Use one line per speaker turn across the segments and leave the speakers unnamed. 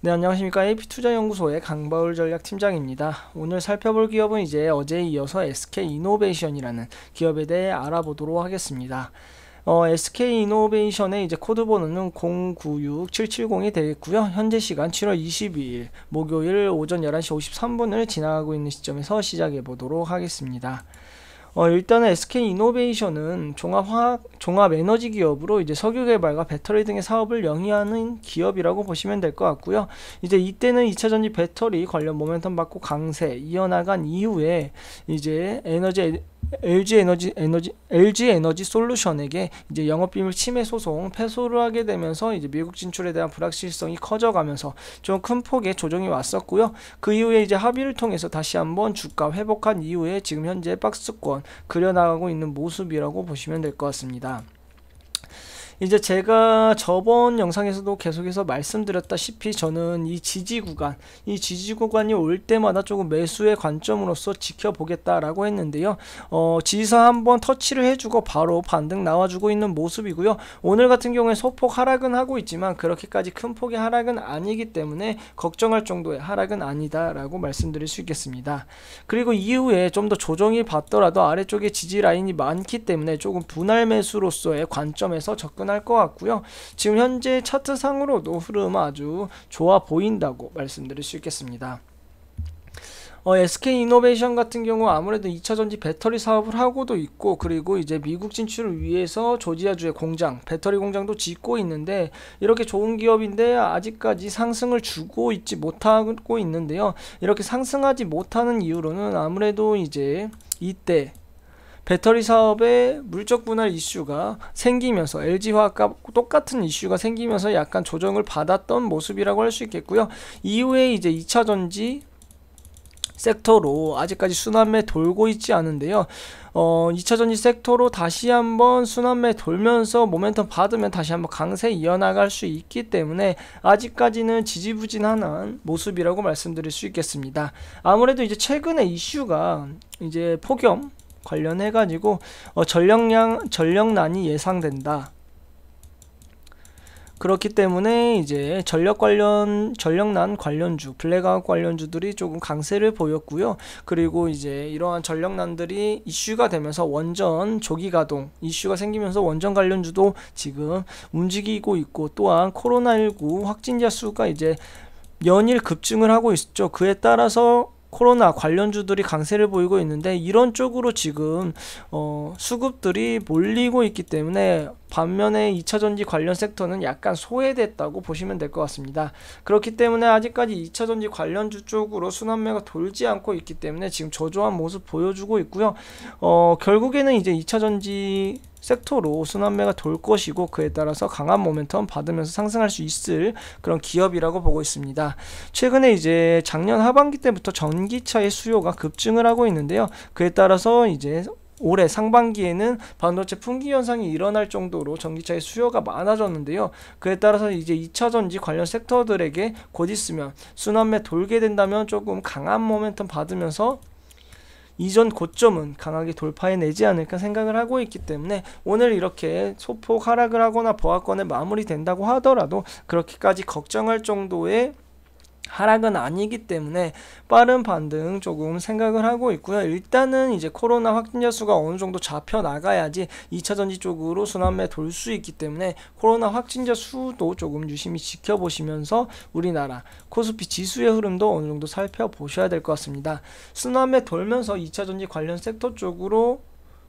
네, 안녕하십니까. AP투자연구소의 강바울 전략팀장입니다. 오늘 살펴볼 기업은 이제 어제에 이어서 SK이노베이션이라는 기업에 대해 알아보도록 하겠습니다. 어, SK 이노베이션의 이제 코드 번호는 096770이 되겠고요. 현재 시간 7월 22일 목요일 오전 11시 53분을 지나가고 있는 시점에서 시작해 보도록 하겠습니다. 어, 일단은 SK 이노베이션은 종합화학, 종합에너지 기업으로 이제 석유 개발과 배터리 등의 사업을 영위하는 기업이라고 보시면 될 것 같고요. 이제 이때는 2차 전지 배터리 관련 모멘텀 받고 강세 이어나간 이후에 이제 에너지 LG 에너지 에너지 LG 에너지 솔루션에게 이제 영업 비밀 침해 소송 패소를 하게 되면서 이제 미국 진출에 대한 불확실성이 커져가면서 좀 큰 폭의 조정이 왔었고요. 그 이후에 이제 합의를 통해서 다시 한번 주가 회복한 이후에 지금 현재 박스권 그려나가고 있는 모습이라고 보시면 될 것 같습니다. 이제 제가 저번 영상에서도 계속해서 말씀드렸다시피 저는 이 지지 구간, 이 지지 구간이 올 때마다 조금 매수의 관점으로서 지켜보겠다라고 했는데요. 어, 지지선 한번 터치를 해주고 바로 반등 나와주고 있는 모습이고요. 오늘 같은 경우에 소폭 하락은 하고 있지만 그렇게까지 큰 폭의 하락은 아니기 때문에 걱정할 정도의 하락은 아니다라고 말씀드릴 수 있겠습니다. 그리고 이후에 좀 더 조정이 받더라도 아래쪽에 지지 라인이 많기 때문에 조금 분할 매수로서의 관점에서 접근 할것 같고요. 지금 현재 차트상으로도 흐름 아주 좋아 보인다고 말씀드릴 수 있겠습니다. 어, SK 이노베이션 같은 경우 아무래도 2차전지 배터리 사업을 하고도 있고 그리고 이제 미국 진출을 위해서 조지아주의 공장, 배터리 공장도 짓고 있는데 이렇게 좋은 기업인데 아직까지 상승을 주고 있지 못하고 있는데요. 이렇게 상승하지 못하는 이유로는 아무래도 이제 이때 배터리 사업에 물적 분할 이슈가 생기면서 LG화학과 똑같은 이슈가 생기면서 약간 조정을 받았던 모습이라고 할 수 있겠고요. 이후에 이제 2차전지 섹터로 아직까지 순환매 돌고 있지 않은데요. 어, 2차전지 섹터로 다시 한번 순환매 돌면서 모멘텀 받으면 다시 한번 강세 이어나갈 수 있기 때문에 아직까지는 지지부진한 모습이라고 말씀드릴 수 있겠습니다. 아무래도 이제 최근에 이슈가 이제 폭염 관련해 가지고 어, 전력량 전력난이 예상된다. 그렇기 때문에 이제 전력 관련 전력난 관련주 블랙아웃 관련주들이 조금 강세를 보였고요. 그리고 이제 이러한 전력난들이 이슈가 되면서 원전 조기 가동 이슈가 생기면서 원전 관련주도 지금 움직이고 있고 또한 코로나19 확진자 수가 이제 연일 급증을 하고 있죠. 그에 따라서 코로나 관련주들이 강세를 보이고 있는데 이런 쪽으로 지금 어, 수급들이 몰리고 있기 때문에 반면에 2차 전지 관련 섹터는 약간 소외됐다고 보시면 될 것 같습니다. 그렇기 때문에 아직까지 2차 전지 관련주 쪽으로 순환매가 돌지 않고 있기 때문에 지금 저조한 모습 보여주고 있고요. 어, 결국에는 이제 2차 전지 섹터로 순환매가 돌 것이고 그에 따라서 강한 모멘텀 받으면서 상승할 수 있을 그런 기업이라고 보고 있습니다. 최근에 이제 작년 하반기 때부터 전기차의 수요가 급증을 하고 있는데요. 그에 따라서 이제 올해 상반기에는 반도체 품귀 현상이 일어날 정도로 전기차의 수요가 많아졌는데요. 그에 따라서 이제 2차 전지 관련 섹터들에게 곧 있으면 순환매 돌게 된다면 조금 강한 모멘텀 받으면서 이전 고점은 강하게 돌파해내지 않을까 생각을 하고 있기 때문에 오늘 이렇게 소폭 하락을 하거나 보합권에 마무리된다고 하더라도 그렇게까지 걱정할 정도의 하락은 아니기 때문에 빠른 반등 조금 생각을 하고 있고요. 일단은 이제 코로나 확진자 수가 어느 정도 잡혀 나가야지 2차 전지 쪽으로 순환매 돌 수 있기 때문에 코로나 확진자 수도 조금 유심히 지켜보시면서 우리나라 코스피 지수의 흐름도 어느 정도 살펴보셔야 될 것 같습니다. 순환매 돌면서 2차 전지 관련 섹터 쪽으로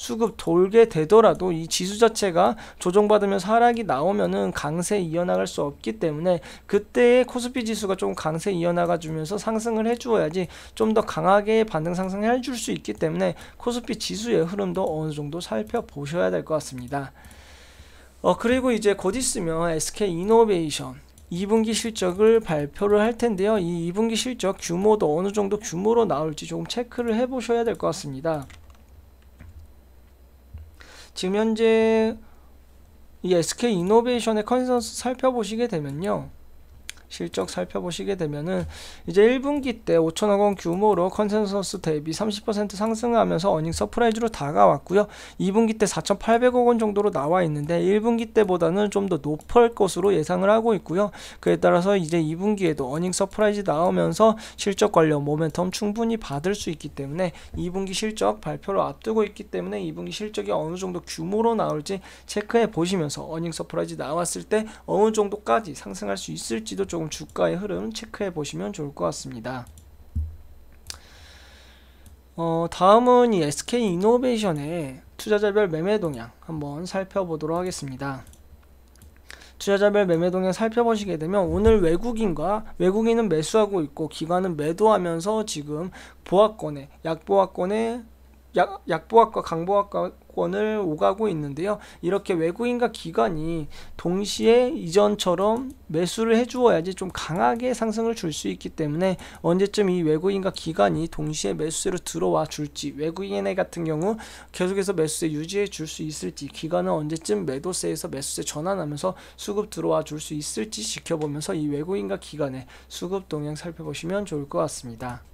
수급 돌게 되더라도 이 지수 자체가 조정받으면서 하락이 나오면은 강세 이어나갈 수 없기 때문에 그때의 코스피 지수가 좀 강세 이어나가 주면서 상승을 해주어야지 좀 더 강하게 반등 상승을 해 줄 수 있기 때문에 코스피 지수의 흐름도 어느 정도 살펴보셔야 될 것 같습니다. 어 그리고 이제 곧 있으면 SK 이노베이션 2분기 실적을 발표를 할 텐데요. 이 2분기 실적 규모도 어느 정도 규모로 나올지 조금 체크를 해보셔야 될 것 같습니다. 지금 현재 이 SK 이노베이션의 컨센서스 살펴보시게 되면요. 실적 살펴보시게 되면은 이제 1분기 때 5천억 원 규모로 컨센서스 대비 30% 상승하면서 어닝 서프라이즈로 다가왔고요. 2분기 때 4,800억 원 정도로 나와 있는데 1분기 때보다는 좀 더 높을 것으로 예상을 하고 있고요. 그에 따라서 이제 2분기에도 어닝 서프라이즈 나오면서 실적 관련 모멘텀 충분히 받을 수 있기 때문에 2분기 실적 발표를 앞두고 있기 때문에 2분기 실적이 어느 정도 규모로 나올지 체크해 보시면서 어닝 서프라이즈 나왔을 때 어느 정도까지 상승할 수 있을지도 좀 조금 주가의 흐름 체크해 보시면 좋을 것 같습니다. 어, 다음은 이 SK 이노베이션의 투자자별 매매 동향 한번 살펴보도록 하겠습니다. 투자자별 매매 동향 살펴보시게 되면 오늘 외국인과 외국인은 매수하고 있고 기관은 매도하면서 지금 보합권에 약보합권에 약, 약보학과 강보학과권을 오가고 있는데요. 이렇게 외국인과 기관이 동시에 이전처럼 매수를 해주어야지 좀 강하게 상승을 줄 수 있기 때문에 언제쯤 이 외국인과 기관이 동시에 매수세로 들어와 줄지 외국인의 같은 경우 계속해서 매수세 유지해 줄 수 있을지 기관은 언제쯤 매도세에서 매수세 전환하면서 수급 들어와 줄 수 있을지 지켜보면서 이 외국인과 기관의 수급 동향 살펴보시면 좋을 것 같습니다.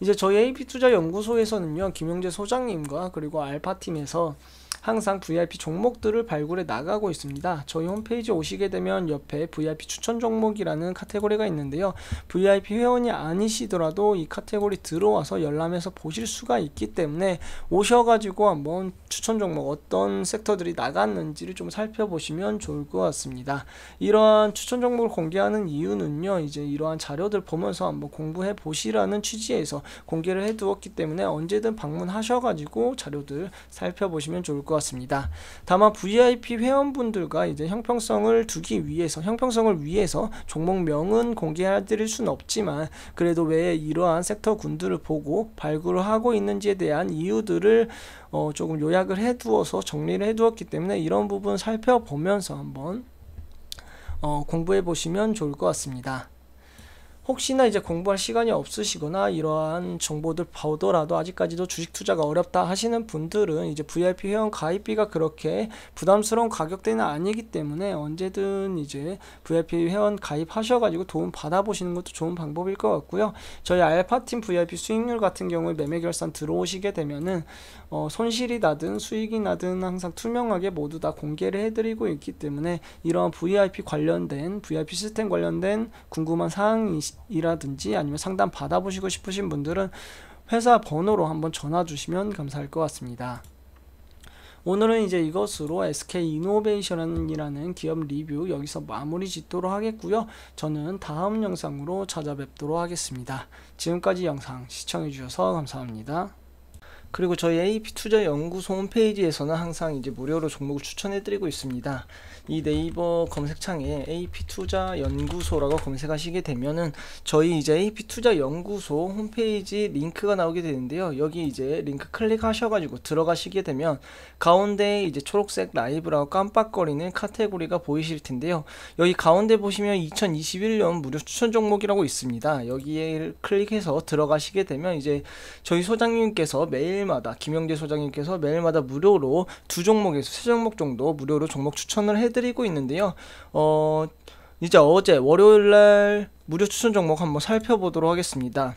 이제 저희 AP투자연구소에서는요, 김용재 소장님과 그리고 알파팀에서 항상 VIP 종목들을 발굴해 나가고 있습니다. 저희 홈페이지 오시게 되면 옆에 VIP 추천 종목이라는 카테고리가 있는데요. VIP 회원이 아니시더라도 이 카테고리 들어와서 열람해서 보실 수가 있기 때문에 오셔가지고 한번 추천 종목 어떤 섹터들이 나갔는지를 좀 살펴보시면 좋을 것 같습니다. 이러한 추천 종목을 공개하는 이유는요, 이제 이러한 자료들 보면서 한번 공부해 보시라는 취지에서 공개를 해 두었기 때문에 언제든 방문하셔가지고 자료들 살펴보시면 좋을 것 같습니다. 다만 VIP 회원분들과 이제 형평성을 두기 위해서, 형평성을 위해서 종목명은 공개해 드릴 수는 없지만 그래도 왜 이러한 섹터 군들을 보고 발굴을 하고 있는지에 대한 이유들을 어, 조금 요약 요약을 해두어서 정리를 해두었기 때문에 이런 부분 살펴보면서 한번 어, 공부해 보시면 좋을 것 같습니다. 혹시나 이제 공부할 시간이 없으시거나 이러한 정보들 보더라도 아직까지도 주식 투자가 어렵다 하시는 분들은 이제 VIP 회원 가입비가 그렇게 부담스러운 가격대는 아니기 때문에 언제든 이제 VIP 회원 가입하셔가지고 도움 받아보시는 것도 좋은 방법일 것 같고요. 저희 알파팀 VIP 수익률 같은 경우에 매매 결산 들어오시게 되면은 어 손실이 나든 수익이 나든 항상 투명하게 모두 다 공개를 해드리고 있기 때문에 이러한 VIP 관련된 VIP 시스템 관련된 궁금한 사항이 이라든지 아니면 상담 받아보시고 싶으신 분들은 회사 번호로 한번 전화 주시면 감사할 것 같습니다. 오늘은 이제 이것으로 SK 이노베이션이라는 기업 리뷰 여기서 마무리 짓도록 하겠고요. 저는 다음 영상으로 찾아뵙도록 하겠습니다. 지금까지 영상 시청해주셔서 감사합니다. 그리고 저희 AP 투자 연구소 홈페이지에서는 항상 이제 무료로 종목을 추천해 드리고 있습니다. 이 네이버 검색창에 AP 투자 연구소라고 검색하시게 되면은 저희 이제 AP 투자 연구소 홈페이지 링크가 나오게 되는데요. 여기 이제 링크 클릭하셔 가지고 들어가시게 되면 가운데 이제 초록색 라이브라고 깜빡거리는 카테고리가 보이실 텐데요. 여기 가운데 보시면 2021년 무료 추천 종목이라고 있습니다. 여기에 클릭해서 들어가시게 되면 이제 저희 소장님께서 매일 매일마다 김영재 소장님께서 매일마다 무료로 두 종목에서 세 종목 정도 무료로 종목 추천을 해드리고 있는데요. 어, 이제 어제 월요일날 무료 추천 종목 한번 살펴보도록 하겠습니다.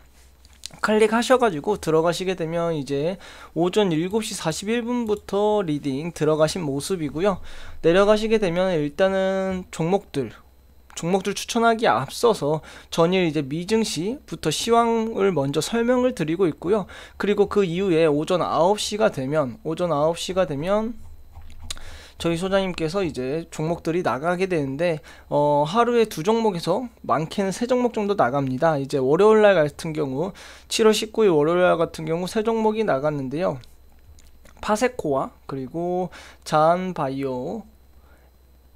클릭하셔가지고 들어가시게 되면 이제 오전 7시 41분부터 리딩 들어가신 모습이고요. 내려가시게 되면 일단은 종목들 종목들 추천하기 앞서서 전일 이제 미증시부터 시황을 먼저 설명을 드리고 있고요. 그리고 그 이후에 오전 9시가 되면 오전 9시가 되면 저희 소장님께서 이제 종목들이 나가게 되는데 어, 하루에 두 종목에서 많게는 세 종목 정도 나갑니다. 이제 월요일 날 같은 경우 7월 19일 월요일 날 같은 경우 세 종목이 나갔는데요. 파세코와 그리고 잔바이오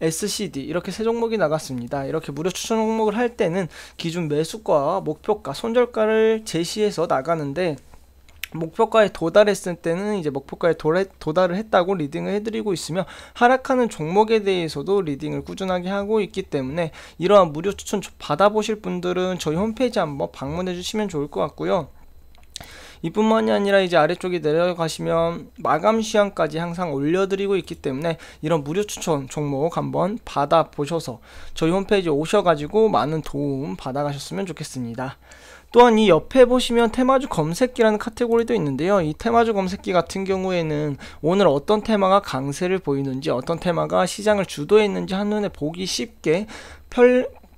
SCD 이렇게 세 종목이 나갔습니다. 이렇게 무료 추천 종목을 할 때는 기준 매수가와 목표가, 손절가를 제시해서 나가는데 목표가에 도달했을 때는 이제 목표가에 도래, 도달을 했다고 리딩을 해드리고 있으며 하락하는 종목에 대해서도 리딩을 꾸준하게 하고 있기 때문에 이러한 무료 추천 받아보실 분들은 저희 홈페이지 한번 방문해 주시면 좋을 것 같고요. 이뿐만이 아니라 이제 아래쪽에 내려가시면 마감 시향까지 항상 올려드리고 있기 때문에 이런 무료 추천 종목 한번 받아보셔서 저희 홈페이지 오셔가지고 많은 도움 받아가셨으면 좋겠습니다. 또한 이 옆에 보시면 테마주 검색기라는 카테고리도 있는데요. 이 테마주 검색기 같은 경우에는 오늘 어떤 테마가 강세를 보이는지 어떤 테마가 시장을 주도했는지 한눈에 보기 쉽게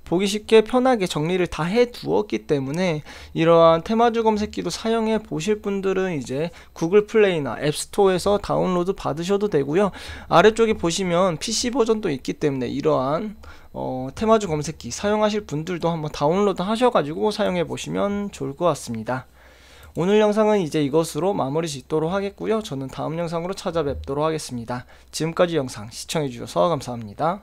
보기 쉽게 편하게 정리를 다 해두었기 때문에 이러한 테마주 검색기도 사용해 보실 분들은 이제 구글 플레이나 앱스토어에서 다운로드 받으셔도 되고요 아래쪽에 보시면 PC 버전도 있기 때문에 이러한 어, 테마주 검색기 사용하실 분들도 한번 다운로드 하셔가지고 사용해 보시면 좋을 것 같습니다 오늘 영상은 이제 이것으로 마무리 짓도록 하겠고요 저는 다음 영상으로 찾아뵙도록 하겠습니다 지금까지 영상 시청해주셔서 감사합니다